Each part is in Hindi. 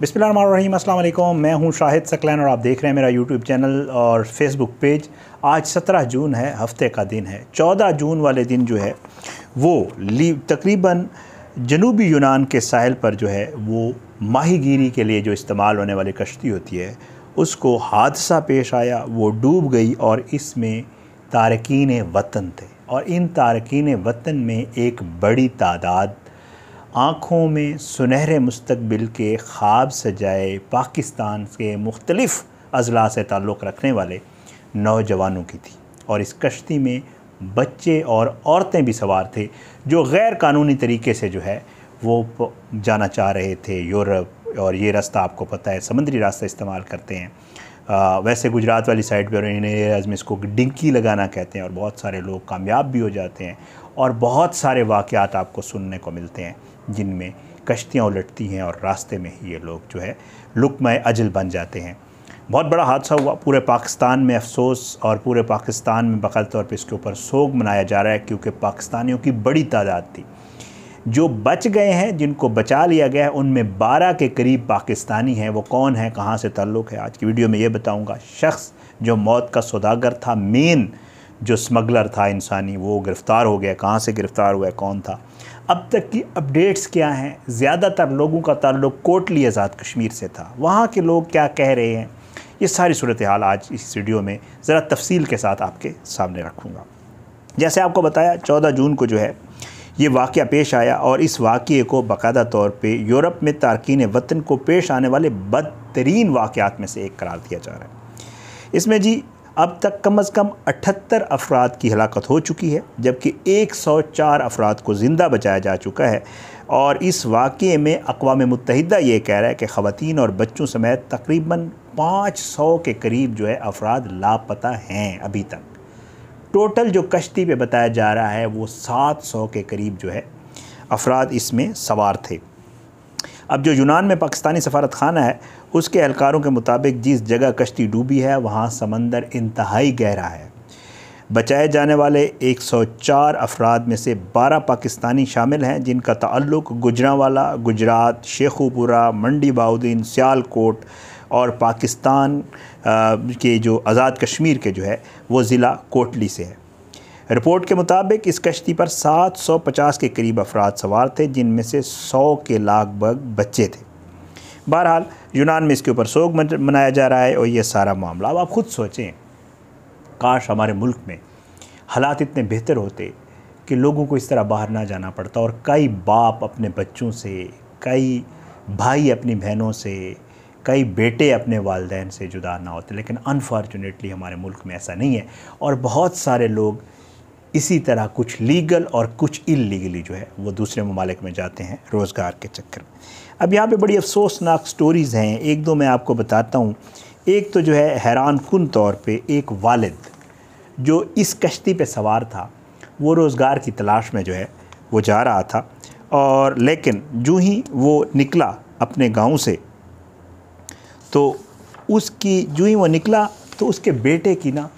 बिस्मिल्लाम मैं हूं शाहिद सकलैन और आप देख रहे हैं मेरा यूट्यूब चैनल और फेसबुक पेज आज 17 जून है हफ्ते का दिन है 14 जून वाले दिन जो है वो तकरीबन जनूबी यूनान के साहिल पर जो है वो माहीगीरी के लिए जो इस्तेमाल होने वाली कश्ती होती है उसको हादसा पेश आया वो डूब गई और इसमें तारकिन वतन थे और इन तारकिन वतन में एक बड़ी तादाद आँखों में सुनहरे मुस्तबिल के ख्वाब सजाए पाकिस्तान के मुख्तलफ़ अजला से ताल्लुक़ रखने वाले नौजवानों की थी और इस कश्ती में बच्चे और औरतें भी सवार थे जो गैर कानूनी तरीके से जो है वो जाना चाह रहे थे यूरोप और ये रास्ता आपको पता है समुद्री रास्ता इस्तेमाल करते हैं आ, वैसे गुजरात वाली साइड पर इन एरियाज़ में इसको डिंकी लगाना कहते हैं और बहुत सारे लोग कामयाब भी हो जाते हैं और बहुत सारे वाक़ात आपको सुनने को मिलते हैं जिनमें कश्तियाँ उलटती हैं और रास्ते में ही ये लोग जो है लुकमय अजल बन जाते हैं बहुत बड़ा हादसा हुआ पूरे पाकिस्तान में अफसोस और पूरे पाकिस्तान में बकल तौर पर इसके ऊपर सोग मनाया जा रहा है क्योंकि पाकिस्तानियों की बड़ी तादाद थी जो बच गए हैं जिनको बचा लिया गया है उनमें 12 के करीब पाकिस्तानी हैं वो कौन है कहाँ से ताल्लुक़ है आज की वीडियो में ये बताऊँगा शख्स जो मौत का सौदागर था मेन जो स्मगलर था इंसानी वो गिरफ़्तार हो गया कहाँ से गिरफ़्तार हुआ कौन था अब तक की अपडेट्स क्या हैं ज़्यादातर लोगों का ताल्लुक कोटली आज़ाद कश्मीर से था वहाँ के लोग क्या कह रहे हैं ये सारी सूरत हाल आज इस वीडियो में ज़रा तफसील के साथ आपके सामने रखूँगा जैसे आपको बताया चौदह जून को जो है ये वाक़ पेश आया और इस वाक़े को बाकायदा तौर पर यूरोप में तारकिन वतन को पेश आने वाले बदतरीन वाक़ात में से एक करार दिया जा रहा है इसमें जी अब तक कम अज़ कम अठहत्तर अफराद की हलाकत हो चुकी है जबकि एक सौ चार अफराद को ज़िंदा बचाया जा चुका है और इस वाक़े में अकवा मुतहदा ये कह रहा है कि ख़वान और बच्चों समेत तकरीबन पाँच सौ के करीब जो है अफराद लापता हैं अभी तक टोटल जो कश्ती पे बताया जा रहा है वो 700 के करीब जो है अफराद इसमें सवार थे अब जो यूनान में पाकिस्तानी सफारत खाना है उसके एहलकारों के मुताबिक जिस जगह कश्ती डूबी है वहाँ समंदर इंतहाई गहरा है बचाए जाने वाले 104 अफराद में से 12 पाकिस्तानी शामिल हैं जिनका ताल्लुक गुजरावाला गुजरात शेखुपुरा मंडी बाउद्दीन सियालकोट और पाकिस्तान के जो आज़ाद कश्मीर के जो है वो ज़िला कोटली से है रिपोर्ट के मुताबिक इस कश्ती पर 750 के करीब अफराद सवार थे जिनमें से 100 के लगभग बच्चे थे बहरहाल यूनान में इसके ऊपर सोग मनाया जा रहा है और ये सारा मामला अब आप खुद सोचें काश हमारे मुल्क में हालात इतने बेहतर होते कि लोगों को इस तरह बाहर ना जाना पड़ता और कई बाप अपने बच्चों से कई भाई अपनी बहनों से कई बेटे अपने वालदेन से जुदा ना होते लेकिन अनफॉर्चुनेटली हमारे मुल्क में ऐसा नहीं है और बहुत सारे लोग इसी तरह कुछ लीगल और कुछ इलीगली जो है वो दूसरे ममालिक में जाते हैं रोज़गार के चक्कर में अब यहाँ पे बड़ी अफसोसनाक स्टोरीज़ हैं एक दो मैं आपको बताता हूँ एक तो जो है हैरान कन तौर पर एक वालद जो इस कश्ती पे सवार था वो रोज़गार की तलाश में जो है वो जा रहा था और लेकिन जो ही वो निकला अपने गांव से तो उसकी जो ही वो निकला तो उसके बेटे की ना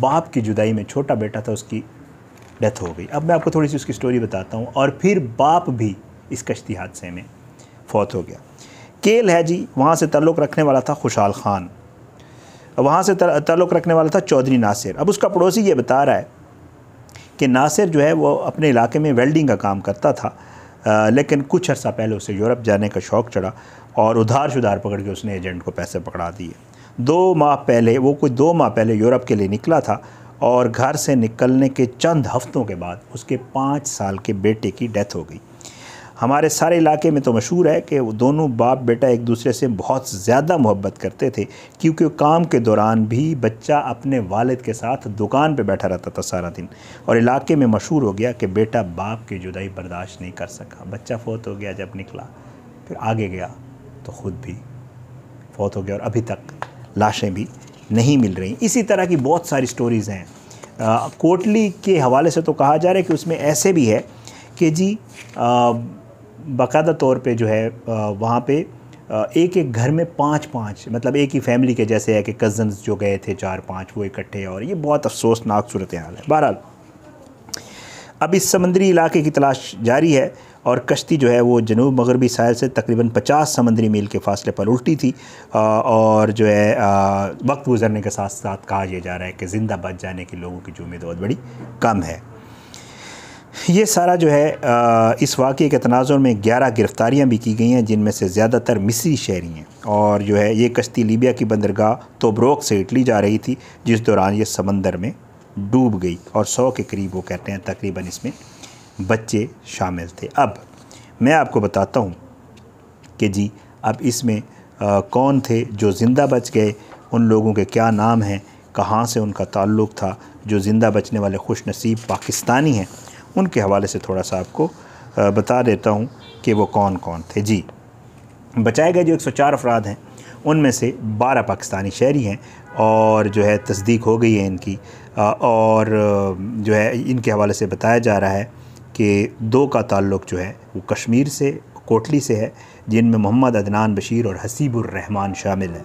बाप की जुदाई में छोटा बेटा था उसकी डेथ हो गई अब मैं आपको थोड़ी सी उसकी स्टोरी बताता हूँ और फिर बाप भी इस कश्ती हादसे में फौत हो गया केल है जी वहाँ से तल्लुक़ रखने वाला था खुशहाल ख़ान वहाँ से ताल्लुक़ रखने वाला था चौधरी नासिर अब उसका पड़ोसी ये बता रहा है कि नासिर जो है वो अपने इलाके में वेल्डिंग का काम करता था आ, लेकिन कुछ अर्सा पहले उसे यूरोप जाने का शौक़ चढ़ा और उधार शुधार पकड़ के उसने एजेंट को पैसे पकड़ा दिए दो माह पहले वो कुछ दो माह पहले यूरोप के लिए निकला था और घर से निकलने के चंद हफ्तों के बाद उसके पाँच साल के बेटे की डेथ हो गई हमारे सारे इलाके में तो मशहूर है कि दोनों बाप बेटा एक दूसरे से बहुत ज़्यादा मोहब्बत करते थे क्योंकि काम के दौरान भी बच्चा अपने वालद के साथ दुकान पर बैठा रहता था सारा दिन और इलाके में मशहूर हो गया कि बेटा बाप की जुदाई बर्दाश्त नहीं कर सका बच्चा फोत हो गया जब निकला फिर आगे गया तो ख़ुद भी फोत हो गया और अभी तक लाशें भी नहीं मिल रही इसी तरह की बहुत सारी स्टोरीज़ हैं कोटली के हवाले से तो कहा जा रहा है कि उसमें ऐसे भी है कि जी आ, बाकायदा तौर पे जो है वहाँ पे एक एक घर में पाँच पाँच मतलब एक ही फैमिली के जैसे है कि कज़न्स जो गए थे चार पाँच वो इकट्ठे और ये बहुत अफसोसनाक सूरत हाल है बहरहाल अब इस समंदरी इलाके की तलाश जारी है और कश्ती जो है वो जनूब मगरबी साहल से तकरीबन 50 समंदरी मील के फासले पर उल्टी थी और जो है वक्त गुजरने के साथ साथ कहा यह जा रहा है कि ज़िंदा बच जाने के लोगों की जो उम्मीद बहुत बड़ी कम है ये सारा जो है इस वाक़े के तनाजुर में ग्यारह गिरफ़्तारियाँ भी की गई हैं जिनमें से ज़्यादातर मिसरी शहरी हैं और जो है ये कश्ती लीबिया की बंदरगाह तोब्रोक से इटली जा रही थी जिस दौरान ये समंदर में डूब गई और सौ के करीब वो कहते हैं तकरीबन इसमें बच्चे शामिल थे अब मैं आपको बताता हूँ कि जी अब इसमें कौन थे जो ज़िंदा बच गए उन लोगों के क्या नाम हैं कहाँ से उनका ताल्लुक़ था जो ज़िंदा बचने वाले खुश नसीब पाकिस्तानी हैं उनके हवाले से थोड़ा सा आपको बता देता हूँ कि वो कौन कौन थे जी बचाए गए जो 104 अफराद हैं उनमें से 12 पाकिस्तानी शहरी हैं और जो है तस्दीक हो गई है इनकी और जो है इनके हवाले से बताया जा रहा है कि दो का ताल्लुक जो है वो कश्मीर से कोटली से है जिनमें मोहम्मद अदनान बशीर और हसीबुररहमान शामिल हैं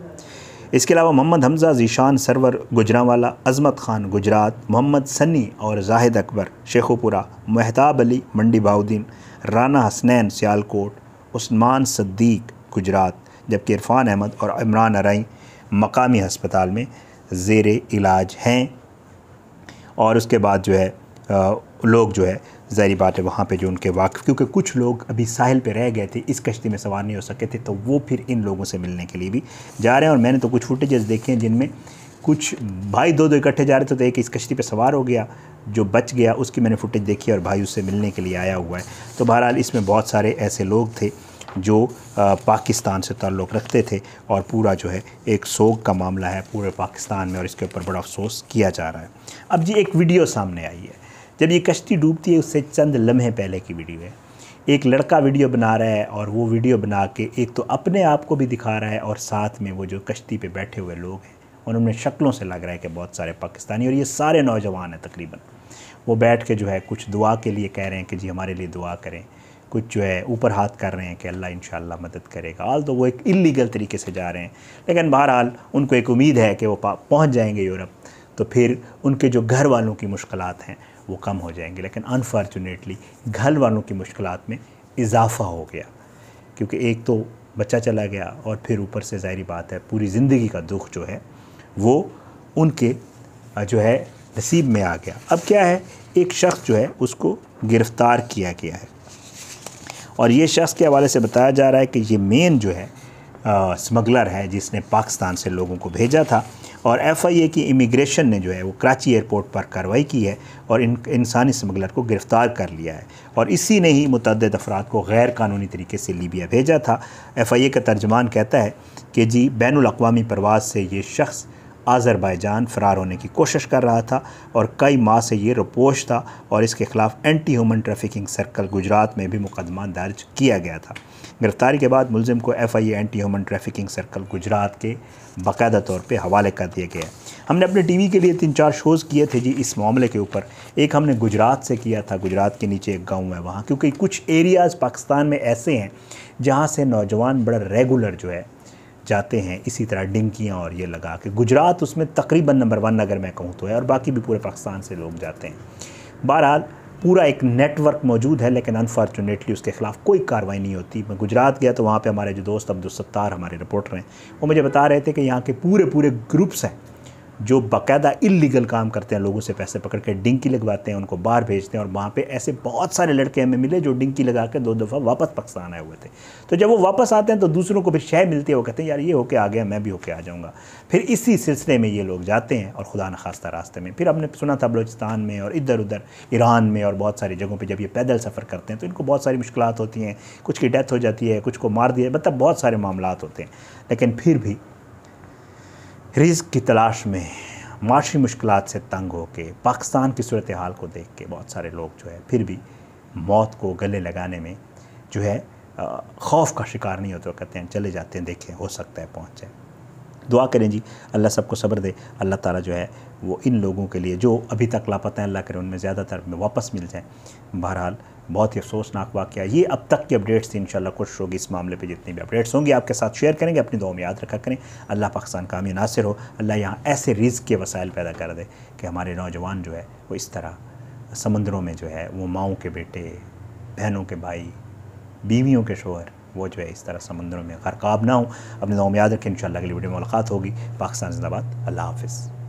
इसके अलावा मोहम्मद हमजा जीशान सरवर गुजरावाला अजमत खान गुजरात मोहम्मद सन्नी और जाहिद अकबर शेखोपुरा महताब अली मंडी बाउद्दीन राना हसनैन सियालकोट उस्मान सद्दीक गुजरात जबकि इरफान अहमद और इमरान अरई मकामी हस्पताल में ज़ेर इलाज हैं और उसके बाद जो है लोग जो है ज़ाहरी बात है वहाँ पे जो उनके वाक़ क्योंकि कुछ लोग अभी साहिल पे रह गए थे इस कश्ती में सवार नहीं हो सके थे तो वो फिर इन लोगों से मिलने के लिए भी जा रहे हैं और मैंने तो कुछ फुटेजेस देखे हैं जिनमें कुछ भाई दो दो इकट्ठे जा रहे थे तो एक इस कश्ती पर सवार हो गया जो बच गया उसकी मैंने फुटेज देखी और भाई उससे मिलने के लिए आया हुआ है तो बहरहाल इसमें बहुत सारे ऐसे लोग थे जो पाकिस्तान से ताल्लुक़ रखते थे और पूरा जो है एक सोग का मामला है पूरे पाकिस्तान में और इसके ऊपर बड़ा अफसोस किया जा रहा है अब जी एक वीडियो सामने आई है जब ये कश्ती डूबती है उससे चंद लम्हे पहले की वीडियो है एक लड़का वीडियो बना रहा है और वो वीडियो बना के एक तो अपने आप को भी दिखा रहा है और साथ में वो जो कश्ती पे बैठे हुए लोग हैं उन्होंने शक्लों से लग रहा है कि बहुत सारे पाकिस्तानी और ये सारे नौजवान हैं तकरीबन वो बैठ के जो है कुछ दुआ के लिए कह रहे हैं कि जी हमारे लिए दुआ करें कुछ जो है ऊपर हाथ कर रहे हैं कि अल्लाह इन मदद करेगा आल तो वो एक इलीगल तरीके से जा रहे हैं लेकिन बहरहाल उनको एक उम्मीद है कि वो पहुँच जाएंगे यूरोप तो फिर उनके जो घर वालों की मुश्किल हैं वो कम हो जाएंगे लेकिन अनफॉर्चुनेटली घर वालों की मुश्किल में इजाफा हो गया क्योंकि एक तो बच्चा चला गया और फिर ऊपर से ज़ाहरी बात है पूरी ज़िंदगी का दुख जो है वो उनके जो है नसीब में आ गया अब क्या है एक शख्स जो है उसको गिरफ़्तार किया गया है और ये शख्स के हवाले से बताया जा रहा है कि ये मेन जो है आ, स्मगलर है जिसने पाकिस्तान से लोगों को भेजा था और एफआईए की इमिग्रेशन ने जो है वो कराची एयरपोर्ट पर कार्रवाई की है और इन इंसानी स्मगलर को गिरफ़्तार कर लिया है और इसी ने ही मुतद अफराद को गैर कानूनी तरीके से लीबिया भेजा था एफ आई ए का तर्जमान कहता है कि जी बैन अवी परवाज़ से ये शख्स आज़रबाईजान फ़रार होने की कोशिश कर रहा था और कई माह से ये रुपोश था और इसके ख़िलाफ़ anti human trafficking circle Gujrat में भी मुकदमा दर्ज किया गया था गिरफ़्तारी के बाद मुलजिम को F I A anti human trafficking circle Gujrat के बाकायदा तौर पर हवाले कर दिया गया हमने अपने टी वी के लिए तीन चार शोज़ किए थे जी इस मामले के ऊपर एक हमने गुजरात से किया था गुजरात के नीचे एक गाँव है वहाँ क्योंकि कुछ एरियाज़ पाकिस्तान में ऐसे हैं जहाँ से नौजवान बड़ा रेगुलर जो है जाते हैं इसी तरह डिंकियाँ और ये लगा के गुजरात उसमें तकरीबन नंबर वन अगर मैं कहूँ तो है और बाकी भी पूरे पाकिस्तान से लोग जाते हैं बहरहाल पूरा एक नेटवर्क मौजूद है लेकिन अनफॉर्चुनेटली उसके ख़िलाफ़ कोई कार्रवाई नहीं होती मैं गुजरात गया तो वहाँ पे हमारे जो दोस्त अब्दुल सत्तार हमारे रिपोर्टर हैं वो मुझे बता रहे थे कि यहाँ के पूरे पूरे ग्रुप्स हैं जो बाकायदा इलीगल काम करते हैं लोगों से पैसे पकड़ के डिंकी लगवाते हैं उनको बाहर भेजते हैं और वहाँ पे ऐसे बहुत सारे लड़के हमें मिले जो डिंकी लगा के दो दफ़ा वापस पाकिस्तान आए हुए थे तो जब वो वापस आते हैं तो दूसरों को फिर शह मिलती है वो कहते हैं यार ये होके आ गया मैं भी होके आ जाऊँगा फिर इसी सिलसिले में ये लोग जाते हैं और खुदा नखास्ता रास्ते में फिर हमने सुना था बलोचिस्तान में और इधर उधर ईरान में और बहुत सारी जगहों पर जब ये पैदल सफ़र करते हैं तो इनको बहुत सारी मुश्किल होती हैं कुछ की डेथ हो जाती है कुछ को मार दिया मतलब बहुत सारे मामला होते हैं लेकिन फिर भी रिज की तलाश में माशी मुश्किल से तंग होकर पाकिस्तान की सूरत हाल को देख के बहुत सारे लोग जो है फिर भी मौत को गले लगाने में जो है खौफ का शिकार नहीं होते कहते हैं चले जाते हैं देखें हो सकता है पहुँच जाए दुआ करें जी अल्लाह सबको सब्र दे अल्लाह ताला जो है वो इन लोगों के लिए जो अभी तक लापता है अल्लाह करें उनमें ज़्यादातर में वापस मिल जाए बहरहाल बहुत ही अफसोसनाक वाक्य ये अब तक की अपडेट्स थी इंशाल्लाह खुश होगी इस मामले पे जितनी भी अपडेट्स होंगी आपके साथ शेयर करेंगे अपनी दुआ में याद रखा करें अल्लाह पाकिस्तान का हमें नासिर हो अल्लाह यहाँ ऐसे रिज्क के वसाइल पैदा कर दे कि हमारे नौजवान जो है वो इस तरह समंदरों में जो है वो माओ के बेटे बहनों के भाई बीवियों के शोहर वो जो है इस तरह समंदरों में गरकाब ना हो अपनी दुआ में याद रखें इन अगली वीडियो में मुलाकात होगी पाकिस्तान जिंदाबाद अल्लाह हाफिज़